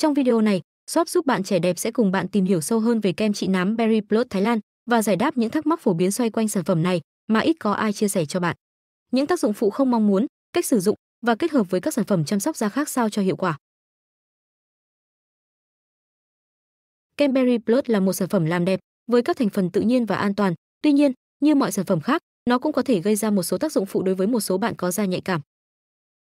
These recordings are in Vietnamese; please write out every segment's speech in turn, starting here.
Trong video này, shop giúp bạn trẻ đẹp sẽ cùng bạn tìm hiểu sâu hơn về kem trị nám Berry Plus Thái Lan và giải đáp những thắc mắc phổ biến xoay quanh sản phẩm này mà ít có ai chia sẻ cho bạn. Những tác dụng phụ không mong muốn, cách sử dụng và kết hợp với các sản phẩm chăm sóc da khác sao cho hiệu quả. Kem Berry Plus là một sản phẩm làm đẹp với các thành phần tự nhiên và an toàn. Tuy nhiên, như mọi sản phẩm khác, nó cũng có thể gây ra một số tác dụng phụ đối với một số bạn có da nhạy cảm.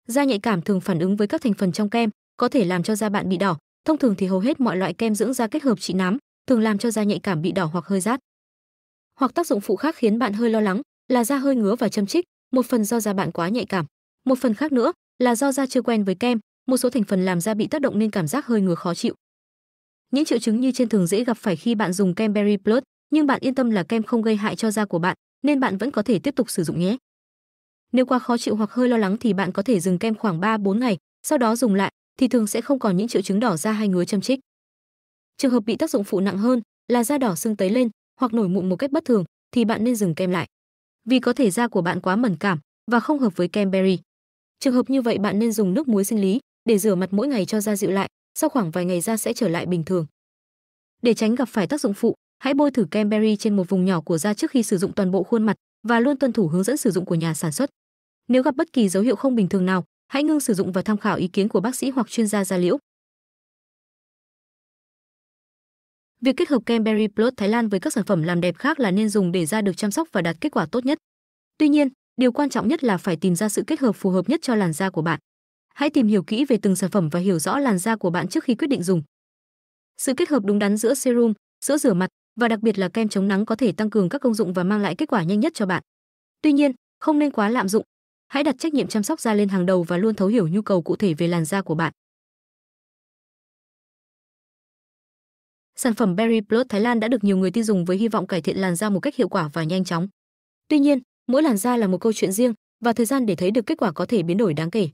Da nhạy cảm thường phản ứng với các thành phần trong kem, có thể làm cho da bạn bị đỏ. Thông thường thì hầu hết mọi loại kem dưỡng da kết hợp trị nám thường làm cho da nhạy cảm bị đỏ hoặc hơi rát. Hoặc tác dụng phụ khác khiến bạn hơi lo lắng là da hơi ngứa và châm chích, một phần do da bạn quá nhạy cảm, một phần khác nữa là do da chưa quen với kem, một số thành phần làm da bị tác động nên cảm giác hơi ngứa khó chịu. Những triệu chứng như trên thường dễ gặp phải khi bạn dùng kem Berry Plus, nhưng bạn yên tâm là kem không gây hại cho da của bạn, nên bạn vẫn có thể tiếp tục sử dụng nhé. Nếu quá khó chịu hoặc hơi lo lắng thì bạn có thể dừng kem khoảng 3-4 ngày, sau đó dùng lại, thì thường sẽ không còn những triệu chứng đỏ da hay ngứa châm chích. Trường hợp bị tác dụng phụ nặng hơn là da đỏ sưng tấy lên hoặc nổi mụn một cách bất thường thì bạn nên dừng kem lại. Vì có thể da của bạn quá mẫn cảm và không hợp với kem berry. Trường hợp như vậy bạn nên dùng nước muối sinh lý để rửa mặt mỗi ngày cho da dịu lại, sau khoảng vài ngày da sẽ trở lại bình thường. Để tránh gặp phải tác dụng phụ, hãy bôi thử kem berry trên một vùng nhỏ của da trước khi sử dụng toàn bộ khuôn mặt và luôn tuân thủ hướng dẫn sử dụng của nhà sản xuất. Nếu gặp bất kỳ dấu hiệu không bình thường nào, Hãy ngưng sử dụng và tham khảo ý kiến của bác sĩ hoặc chuyên gia da liễu. Việc kết hợp kem Berry Plus Thái Lan với các sản phẩm làm đẹp khác là nên dùng để da được chăm sóc và đạt kết quả tốt nhất. Tuy nhiên, điều quan trọng nhất là phải tìm ra sự kết hợp phù hợp nhất cho làn da của bạn. Hãy tìm hiểu kỹ về từng sản phẩm và hiểu rõ làn da của bạn trước khi quyết định dùng. Sự kết hợp đúng đắn giữa serum, sữa rửa mặt và đặc biệt là kem chống nắng có thể tăng cường các công dụng và mang lại kết quả nhanh nhất cho bạn. Tuy nhiên, không nên quá lạm dụng hãy đặt trách nhiệm chăm sóc da lên hàng đầu và luôn thấu hiểu nhu cầu cụ thể về làn da của bạn. Sản phẩm Berry Plus Thái Lan đã được nhiều người tiêu dùng với hy vọng cải thiện làn da một cách hiệu quả và nhanh chóng. Tuy nhiên, mỗi làn da là một câu chuyện riêng và thời gian để thấy được kết quả có thể biến đổi đáng kể.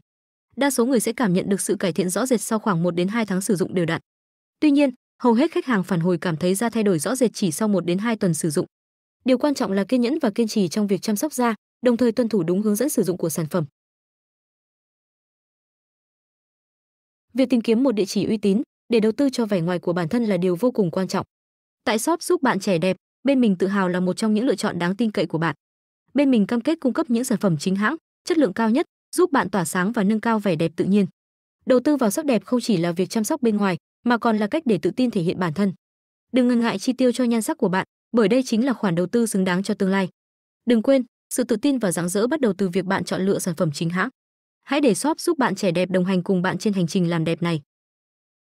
Đa số người sẽ cảm nhận được sự cải thiện rõ rệt sau khoảng 1 đến 2 tháng sử dụng đều đặn. Tuy nhiên, hầu hết khách hàng phản hồi cảm thấy da thay đổi rõ rệt chỉ sau 1 đến 2 tuần sử dụng. Điều quan trọng là kiên nhẫn và kiên trì trong việc chăm sóc da đồng thời tuân thủ đúng hướng dẫn sử dụng của sản phẩm. Việc tìm kiếm một địa chỉ uy tín để đầu tư cho vẻ ngoài của bản thân là điều vô cùng quan trọng. Tại shop giúp bạn trẻ đẹp, bên mình tự hào là một trong những lựa chọn đáng tin cậy của bạn. Bên mình cam kết cung cấp những sản phẩm chính hãng, chất lượng cao nhất, giúp bạn tỏa sáng và nâng cao vẻ đẹp tự nhiên. Đầu tư vào sắc đẹp không chỉ là việc chăm sóc bên ngoài, mà còn là cách để tự tin thể hiện bản thân. Đừng ngần ngại chi tiêu cho nhan sắc của bạn, bởi đây chính là khoản đầu tư xứng đáng cho tương lai. Đừng quên, sự tự tin và dáng dỡ bắt đầu từ việc bạn chọn lựa sản phẩm chính hãng. Hãy để shop giúp bạn trẻ đẹp đồng hành cùng bạn trên hành trình làm đẹp này.